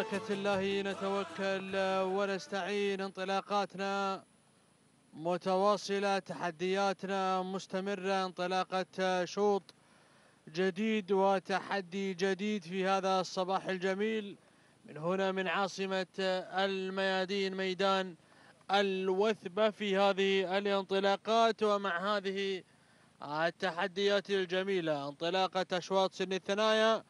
بركة الله نتوكل ونستعين انطلاقاتنا متواصلة تحدياتنا مستمرة انطلاقة شوط جديد وتحدي جديد في هذا الصباح الجميل من هنا من عاصمة الميادين ميدان الوثبة في هذه الانطلاقات ومع هذه التحديات الجميلة انطلاقة أشواط سن الثنايا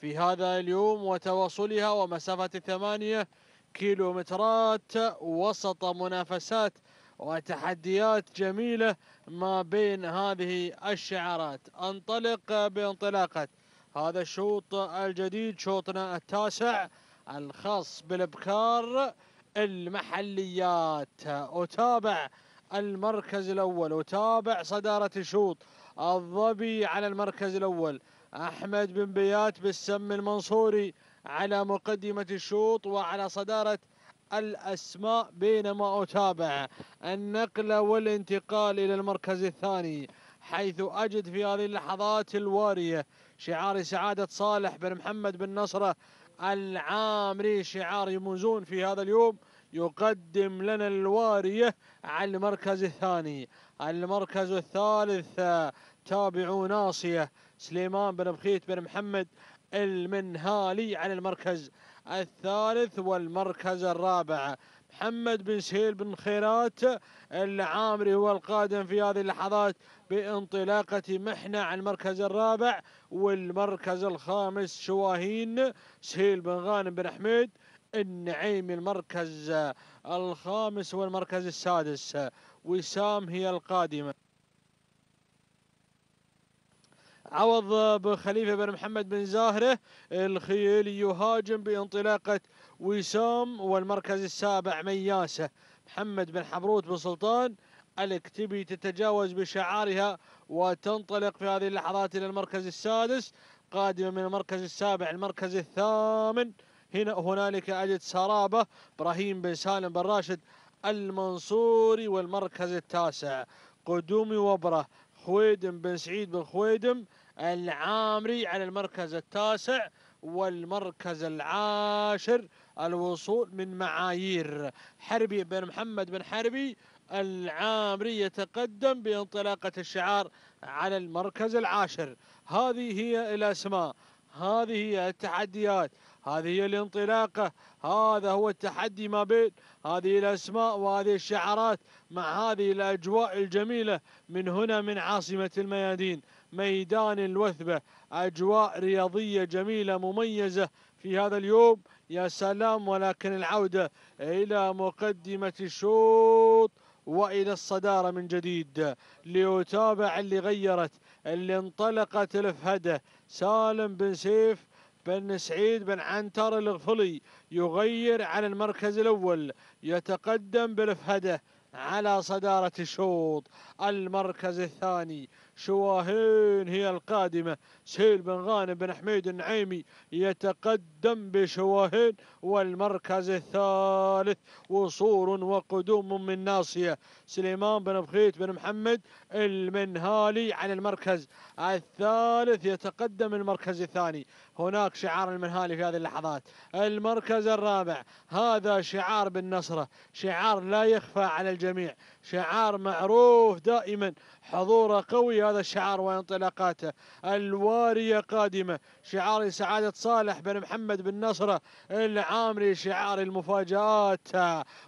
في هذا اليوم وتواصلها ومسافة الثمانية كيلومترات وسط منافسات وتحديات جميلة ما بين هذه الشعارات انطلق بانطلاقة هذا الشوط الجديد شوطنا التاسع الخاص بالابكار المحليات اتابع المركز الاول وتابع صداره الشوط الظبي على المركز الاول أحمد بن بيات بالسم المنصوري على مقدمة الشوط وعلى صدارة الأسماء بينما أتابع النقلة والانتقال إلى المركز الثاني حيث أجد في هذه اللحظات الوارية شعار سعادة صالح بن محمد بن نصرة العامري شعار يموزون في هذا اليوم يقدم لنا الوارية على المركز الثاني المركز الثالث تابعوا ناصية سليمان بن بخيت بن محمد المنهالي على المركز الثالث والمركز الرابع محمد بن سهيل بن خيرات العامري هو القادم في هذه اللحظات بانطلاقة محنة على المركز الرابع والمركز الخامس شواهين سهيل بن غانم بن حميد النعيمي المركز الخامس والمركز السادس وسام هي القادمة عوض بخليفة بن محمد بن زاهرة الخيلي يهاجم بانطلاقة وسام والمركز السابع مياسة محمد بن حبروت بن سلطان الكتبي تتجاوز بشعارها وتنطلق في هذه اللحظات إلى المركز السادس قادمة من المركز السابع المركز الثامن هنا هنالك أجد سرابة إبراهيم بن سالم بن راشد المنصوري والمركز التاسع قدومي وبره خويدم بن سعيد بن خويدم العامري على المركز التاسع والمركز العاشر الوصول من معايير حربي بن محمد بن حربي العامري يتقدم بانطلاقة الشعار على المركز العاشر هذه هي الأسماء هذه هي التحديات هذه هي الانطلاقة هذا هو التحدي ما بين هذه الأسماء وهذه الشعارات مع هذه الأجواء الجميلة من هنا من عاصمة الميادين ميدان الوثبة أجواء رياضية جميلة مميزة في هذا اليوم يا سلام ولكن العودة إلى مقدمة الشوط وإلى الصدارة من جديد ليتابع اللي غيرت اللي انطلقت الفهدة سالم بن سيف بن سعيد بن عنتر الغفلي يغير عن المركز الأول يتقدم بالفهدة على صدارة الشوط المركز الثاني شواهين هي القادمة سهيل بن غانم بن حميد النعيمي يتقدم بشواهين والمركز الثالث وصول وقدوم من ناصية سليمان بن بخيت بن محمد المنهالي على المركز الثالث يتقدم المركز الثاني هناك شعار المنهالي في هذه اللحظات المركز الرابع هذا شعار بالنصرة شعار لا يخفى على الجميع شعار معروف دائما حضوره قوي هذا الشعار وانطلاقاته الوارية قادمة شعار سعادة صالح بن محمد بن نصرة العامري شعار المفاجآت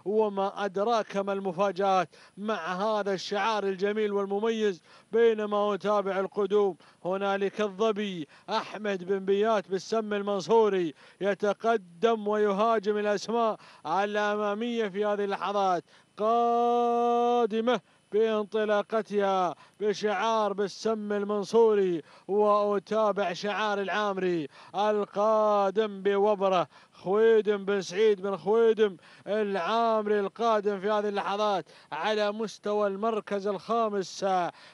وما أدراك ما المفاجآت مع هذا الشعار الجميل والمميز بينما أتابع القدوم هنالك الظبي أحمد بن بيات بالسم المنصوري يتقدم ويهاجم الأسماء الأمامية في هذه اللحظات قادمة بانطلاقتها بشعار بالسم المنصوري وأتابع شعار العامري القادم بوبره خويدم بن سعيد بن خويدم العامري القادم في هذه اللحظات على مستوى المركز الخامس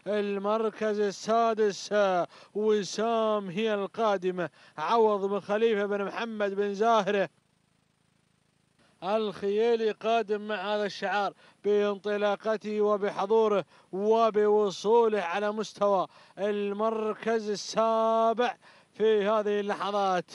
المركز السادس وسام هي القادمة عوض بن خليفة بن محمد بن زاهره الخيالي قادم مع هذا الشعار بانطلاقته وبحضوره وبوصوله على مستوى المركز السابع في هذه اللحظات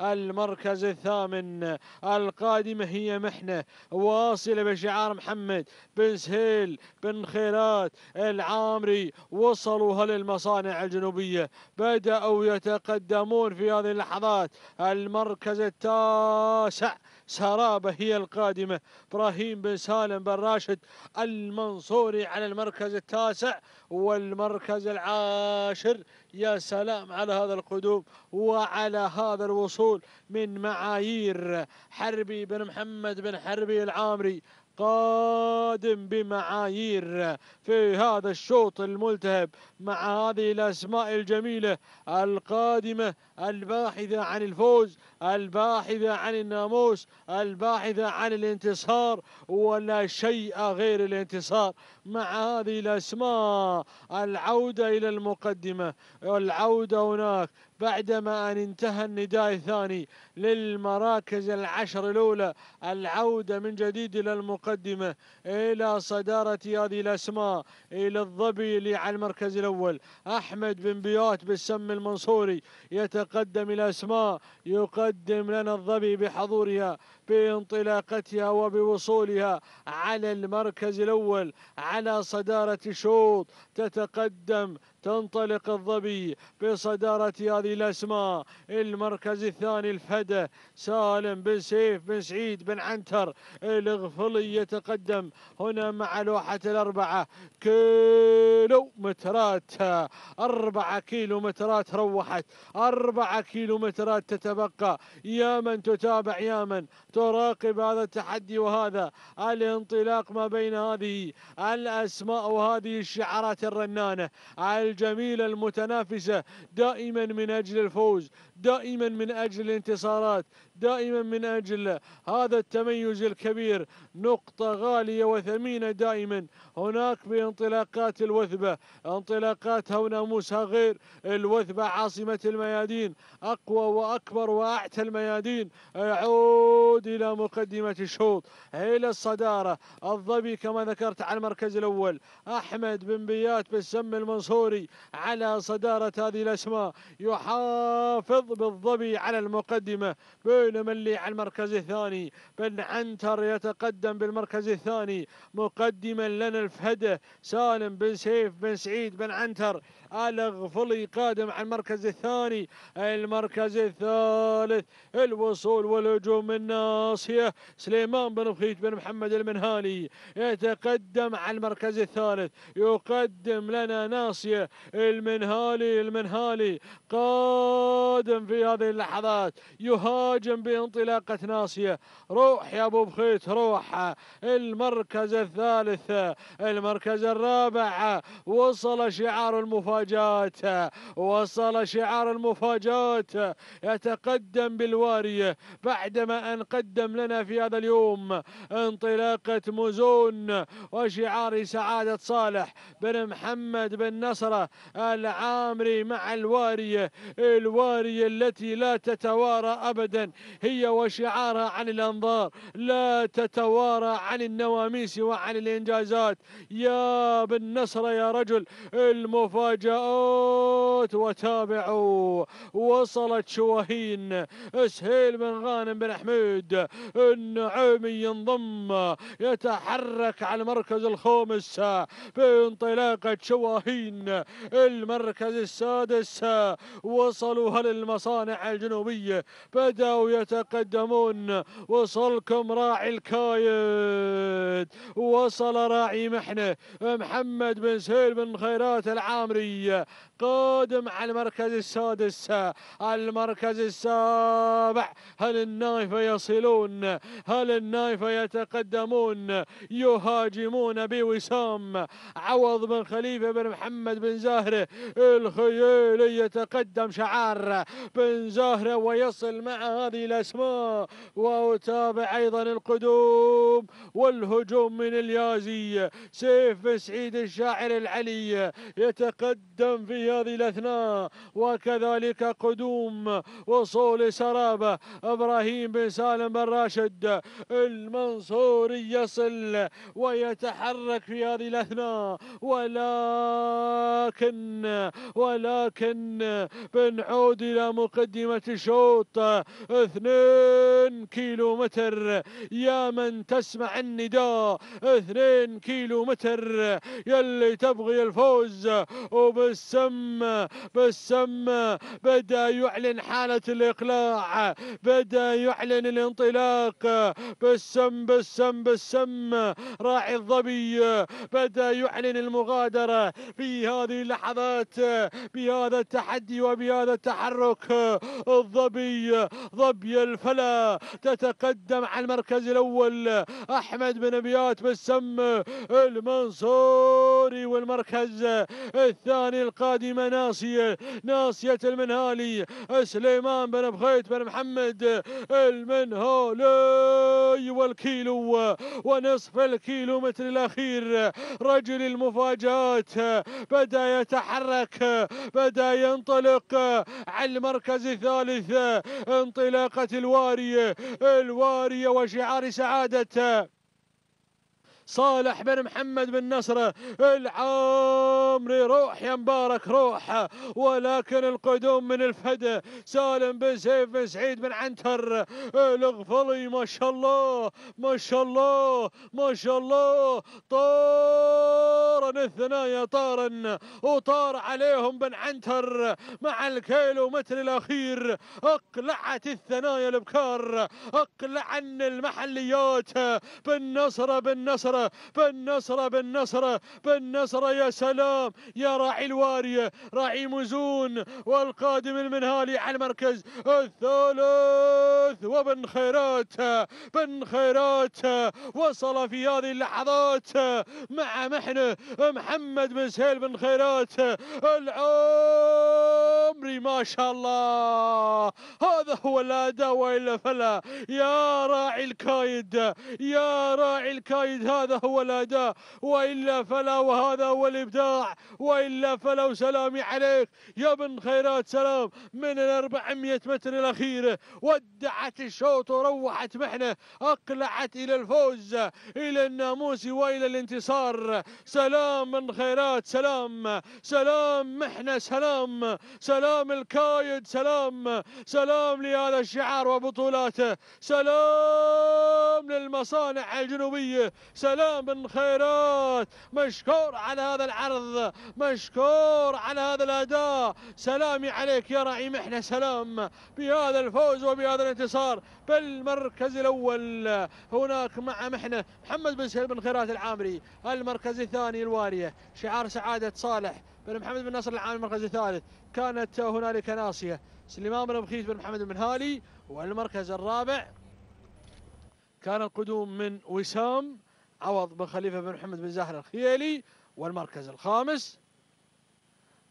المركز الثامن القادمة هي محنة واصلة بشعار محمد بن سهيل بن خيرات العامري هل للمصانع الجنوبية بدأوا يتقدمون في هذه اللحظات المركز التاسع سرابة هي القادمة إبراهيم بن سالم بن راشد المنصوري على المركز التاسع والمركز العاشر يا سلام على هذا القدوم وعلى هذا الوصول من معايير حربي بن محمد بن حربي العامري قادم بمعايير في هذا الشوط الملتهب مع هذه الأسماء الجميلة القادمة الباحثة عن الفوز الباحثة عن الناموس الباحثة عن الانتصار ولا شيء غير الانتصار مع هذه الأسماء العودة إلى المقدمة العودة هناك بعدما أن انتهى النداء الثاني للمراكز العشر الأولى العودة من جديد إلى المقدمة إلى صدارة هذه الأسماء إلى الضبي على المركز الأول أحمد بن بيات بالسم المنصوري يتق تتقدم الأسماء يقدم لنا الظبي بحضورها بانطلاقتها وبوصولها على المركز الأول على صدارة شوط تتقدم تنطلق الظبي بصدارة هذه الأسماء المركز الثاني الفدة سالم بن سيف بن سعيد بن عنتر الغفلي يتقدم هنا مع لوحة الأربعة كيلو مترات أربعة كيلو مترات روحت أربعة كيلو مترات تتبقى يا من تتابع يا من تراقب هذا التحدي وهذا الانطلاق ما بين هذه الأسماء وهذه الشعارات الرنانة الجميلة المتنافسة دائما من أجل الفوز دائما من أجل الانتصارات دائما من أجل هذا التميز الكبير نقطة غالية وثمينة دائما هناك بانطلاقات الوثبة انطلاقاتها وناموسها غير الوثبة عاصمة الميادين أقوى وأكبر وأعتى الميادين يعود إلى مقدمة الشوط إلى الصدارة الظبي كما ذكرت على المركز الأول أحمد بن بيات بالسم المنصوري على صدارة هذه الأسماء يحافظ بالظبي على المقدمة بينما ملي على المركز الثاني بن عنتر يتقدم بالمركز الثاني مقدما لنا الفهدة سالم بن سيف بن سعيد بن عنتر الغفلي قادم على المركز الثاني المركز الثالث الوصول والهجوم من ناصية سليمان بن بخيت بن محمد المنهالي يتقدم على المركز الثالث يقدم لنا ناصية المنهالي المنهالي قادم في هذه اللحظات يهاجم بانطلاقة ناصية روح يا أبو بخيت روح المركز الثالث المركز الرابع وصل شعار المفاجآت وصل شعار المفاجآت يتقدم بالوارية بعدما أن قدم لنا في هذا اليوم انطلاقة مزون وشعار سعادة صالح بن محمد بن نصرة العامري مع الوارية الوارية التي لا تتوارى أبدا هي وشعارها عن الأنظار لا تتوارى عن النواميس وعن الإنجازات يا بالنصر يا رجل المفاجآت وتابعوا وصلت شواهين سهيل بن غانم بن حميد النعيمي ينضم يتحرك على المركز الخامس بانطلاقة شواهين المركز السادس وصلوا للمصانع الجنوبية بدأوا يتقدمون وصلكم راعي الكايد وصل راعي محنه محمد بن سهيل بن خيرات العامري قادم على المركز السادس المركز السابع هل النايفة يصلون هل النايفة يتقدمون يهاجمون بوسام عوض بن خليفة بن محمد بن زهرة الخيالي يتقدم شعار بن زهرة ويصل مع هذه الأسماء وأتابع أيضا القدوم والهجوم من اليازي سيف سعيد الشاعر العلي يتقدم في هذه الأثناء وكذلك قدوم وصول سرابة إبراهيم بن سالم بن راشد المنصوري يصل ويتحرك في هذه الأثناء ولكن ولكن بنعود إلى مقدمة الشوط 2 كيلو متر يا من تسمع النداء 2 كيلو متر يلي تبغي الفوز وبالسم بالسم بدا يعلن حالة الإقلاع بدا يعلن الانطلاق بالسم بالسم بالسم راعي الظبي بدا يعلن المغادرة في هذه اللحظات بهذا التحدي وبهذا التحرك الظبي ظبي ابي الفلا تتقدم على المركز الاول احمد بن ابيات بسم المنصوري والمركز الثاني القادمه ناصيه ناصيه المنهالي سليمان بن بخيت بن محمد المنهالي والكيلو ونصف الكيلو متر الاخير رجل المفاجات بدا يتحرك بدا ينطلق على المركز الثالث انطلاق الناقة الوارية الوارية وشعار سعادة صالح بن محمد بن نصر العامري روح يا مبارك روح ولكن القدوم من الفدا سالم بن سيف بن سعيد بن عنتر الغفلي ما شاء الله ما شاء الله ما شاء الله طارا الثنايا طارا وطار عليهم بن عنتر مع الكيلو متر الاخير اقلعت الثنايا الابكار اقلعن المحليات بالنصرة بالنصرة بالنصر بالنصر بالنصر يا سلام يا راعي الوارية راعي مزون والقادم المنهالي على المركز الثالث وبن خيرات بن خيرات وصل في هذه اللحظات مع محنه محمد بن سهيل بن خيرات العمري ما شاء الله هذا هو الاداء والا فلا يا راعي الكايد يا راعي الكايد هذا هذا هو الأداء وإلا فلا وهذا هو الإبداع وإلا فلا وسلامي عليك يا بن خيرات سلام من ال 400 متر الأخيرة ودعت الشوط وروحت محنة أقلعت إلى الفوز إلى الناموس وإلى الانتصار سلام بن خيرات سلام سلام محنة سلام سلام الكايد سلام سلام لهذا الشعار وبطولاته سلام للمصانع الجنوبية سلام سلام خيرات مشكور على هذا العرض مشكور على هذا الأداء سلامي عليك يا راعي محنة سلام بهذا الفوز وبهذا الانتصار بالمركز الأول هناك مع محنة محمد بن سهيل بن خيرات العامري المركز الثاني الوارية شعار سعادة صالح بن محمد بن نصر العامري المركز الثالث كانت هنالك ناصية سليمان بن بخيت بن محمد بن هالي والمركز الرابع كان القدوم من وسام عوض بن خليفة بن محمد بن زاهر الخيالي والمركز الخامس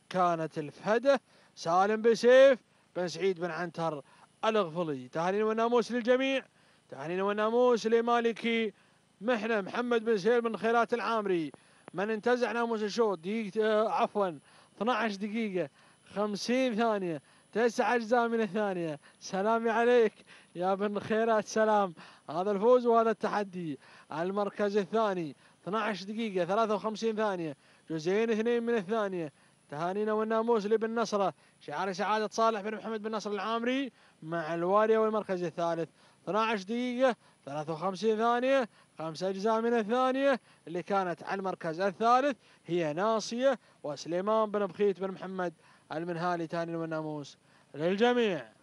كانت الفهدة سالم بن سيف بن سعيد بن عنتر الغفلي تهانينا والناموس للجميع تهانينا والناموس لمالكي محنة محمد بن سهيل بن خيرات العامري من انتزع ناموس الشوط دقيقة آه، عفوا 12 دقيقة 50 ثانية تسع أجزاء من الثانية سلامي عليك يا بن خيرات سلام هذا الفوز وهذا التحدي المركز الثاني 12 دقيقة 53 ثانية جزئين اثنين من الثانية تهانينا والناموس لبن نصرة شعار سعادة صالح بن محمد بن نصر العامري مع الوالية والمركز الثالث 12 دقيقة 53 ثانية خمسة أجزاء من الثانية اللي كانت على المركز الثالث هي ناصية وسليمان بن بخيت بن محمد المنهالي تهانينا والناموس للجميع